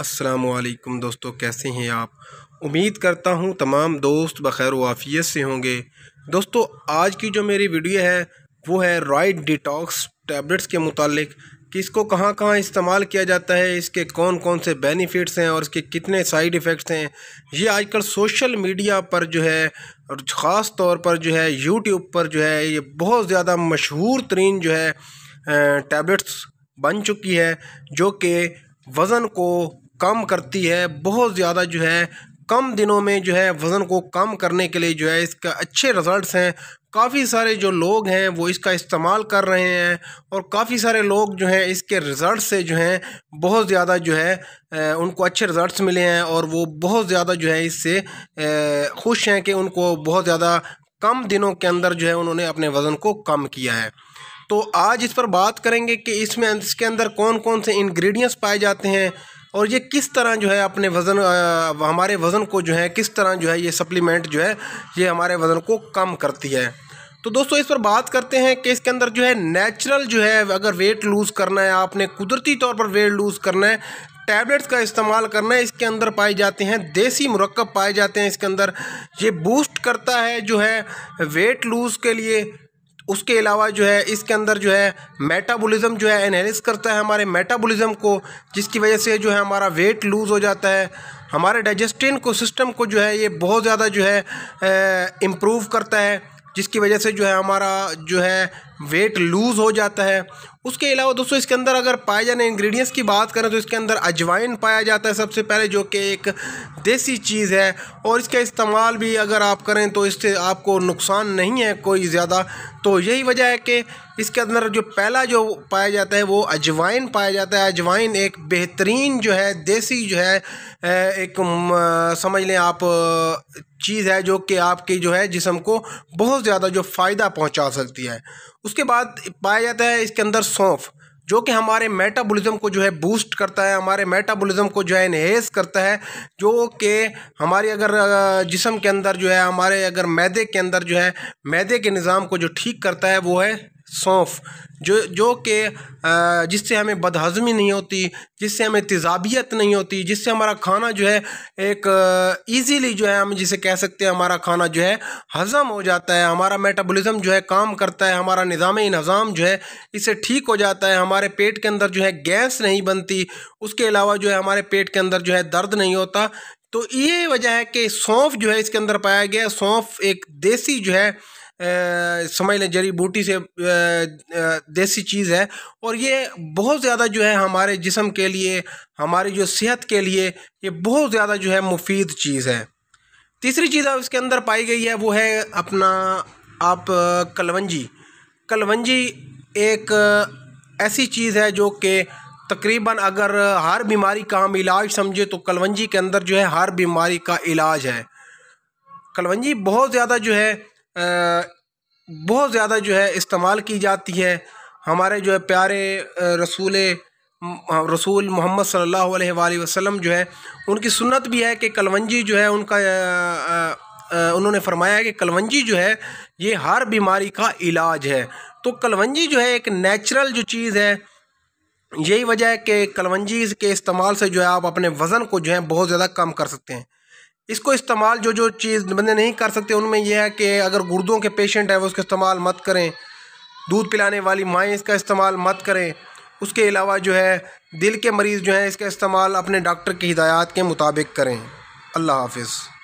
असलकुम दोस्तों कैसे हैं आप उम्मीद करता हूँ तमाम दोस्त बखैर वाफियत से होंगे दोस्तों आज की जो मेरी वीडियो है वो है राइट डिटॉक्स टैबलेट्स के मुतालिक कि इसको कहाँ कहाँ इस्तेमाल किया जाता है इसके कौन कौन से बेनिफिट्स हैं और इसके कितने साइड इफ़ेक्ट्स हैं ये आजकल सोशल मीडिया पर जो है और ख़ास तौर पर जो है यूट्यूब पर जो है ये बहुत ज़्यादा मशहूर तरीन जो है टैबलेट्स बन चुकी है जो कि वज़न को कम करती है बहुत ज़्यादा जो है कम दिनों में जो है वज़न को कम करने के लिए जो है इसका अच्छे रिज़ल्ट्स हैं काफ़ी सारे जो लोग हैं वो इसका इस्तेमाल कर रहे हैं और काफ़ी सारे लोग जो हैं इसके रिज़ल्ट से जो हैं बहुत ज़्यादा जो है उनको अच्छे रिज़ल्ट मिले हैं और वो बहुत ज़्यादा जो है इससे खुश हैं कि उनको बहुत ज़्यादा कम दिनों के अंदर जो है उन्होंने अपने वज़न को कम किया है तो आज इस पर बात करेंगे कि इसमें इसके अंदर कौन कौन से इन्ग्रीडियंट्स पाए जाते हैं और ये किस तरह जो है अपने वज़न हमारे वज़न को जो है किस तरह जो है ये सप्लीमेंट जो है ये हमारे वज़न को कम करती है तो दोस्तों इस पर बात करते हैं कि इसके अंदर जो है नेचुरल जो है अगर वेट लूज़ करना है आपने कुदरती तौर पर वेट लूज़ करना है टैबलेट्स का इस्तेमाल करना है इसके अंदर पाए जाते हैं देसी मुरक्कब पाए जाते हैं इसके अंदर ये बूस्ट करता है जो है वेट लूज़ के लिए उसके अलावा जो है इसके अंदर जो है मेटाबॉलिज्म जो है एनालिस करता है हमारे मेटाबॉलिज्म को जिसकी वजह से जो है हमारा वेट लूज़ हो जाता है हमारे डाइजेस्टिन को सिस्टम को जो है ये बहुत ज़्यादा जो है इम्प्रूव करता है जिसकी वजह से जो है हमारा जो है वेट लूज़ हो जाता है उसके अलावा दोस्तों इसके अंदर अगर पाए जाने इंग्रेडिएंट्स की बात करें तो इसके अंदर अजवाइन पाया जाता है सबसे पहले जो कि एक देसी चीज़ है और इसका इस्तेमाल भी अगर आप करें तो इससे आपको नुकसान नहीं है कोई ज़्यादा तो यही वजह है कि इसके अंदर जो पहला जो पाया जाता है वो अजवाइन पाया जाता है अजवाइन एक बेहतरीन जो है देसी जो है एक समझ लें आप चीज़ है जो कि आपके जो है जिसम को बहुत ज़्यादा जो फ़ायदा पहुंचा सकती है उसके बाद पाया जाता है इसके अंदर सौंफ जो कि हमारे मेटाबॉलिज्म को जो है बूस्ट करता है हमारे मेटाबॉलिज्म को जो है इनहेस करता है जो कि हमारी अगर जिसम के अंदर जो है हमारे अगर मैदे के अंदर जो है मैदे के निज़ाम को जो ठीक करता है वो है सौंफ जो जो के जिससे हमें बदहज़मी नहीं होती जिससे हमें तजाबियत नहीं होती जिससे हमारा खाना जो है एक ईज़िली जो है हम जिसे कह सकते हैं हमारा खाना जो है हज़म हो जाता है हमारा मेटाबॉलिज़्म जो है काम करता है हमारा निज़ाम नज़ाम जो है इसे ठीक हो जाता है हमारे पेट के अंदर जो है गैस नहीं बनती उसके अलावा जो है हमारे पेट के अंदर जो है दर्द नहीं होता तो ये वजह है कि सौंफ जो है इसके अंदर पाया गया सौंफ एक देसी जो है समझ लें जड़ी बूटी से देसी चीज़ है और ये बहुत ज़्यादा जो है हमारे जिसम के लिए हमारी जो सेहत के लिए ये बहुत ज़्यादा जो है मुफीद चीज़ है तीसरी चीज़ अब इसके अंदर पाई गई है वो है अपना आप कलवंजी कलवंजी एक ऐसी चीज़ है जो कि तकरीबन अगर हर बीमारी का हम इलाज समझे तो कलवंजी के अंदर जो है हर बीमारी का इलाज है कलवंजी बहुत ज़्यादा जो है बहुत ज़्यादा जो है इस्तेमाल की जाती है हमारे जो है प्यारे रसूल रसूल मोहम्मद सल्लल्लाहु अलैहि वसल्लम जो है उनकी सुन्नत भी है कि कलवंजी जो है उनका उन्होंने फरमाया कि कलवंजी जो है ये हर बीमारी का इलाज है तो कलवंजी जो है एक नेचुरल जो चीज़ है यही वजह है कि कलवंजी के इस्तेमाल से जो है आप अपने वज़न को जो है बहुत ज़्यादा कम कर सकते हैं इसको इस्तेमाल जो जो चीज़ बंदे नहीं कर सकते उनमें यह है कि अगर गुर्दों के पेशेंट हैं वो उसका इस्तेमाल मत करें दूध पिलाने वाली माएँ इसका इस्तेमाल मत करें उसके अलावा जो है दिल के मरीज़ जो हैं इसका इस्तेमाल अपने डॉक्टर की हिदायत के मुताबिक करें अल्लाह हाफिज़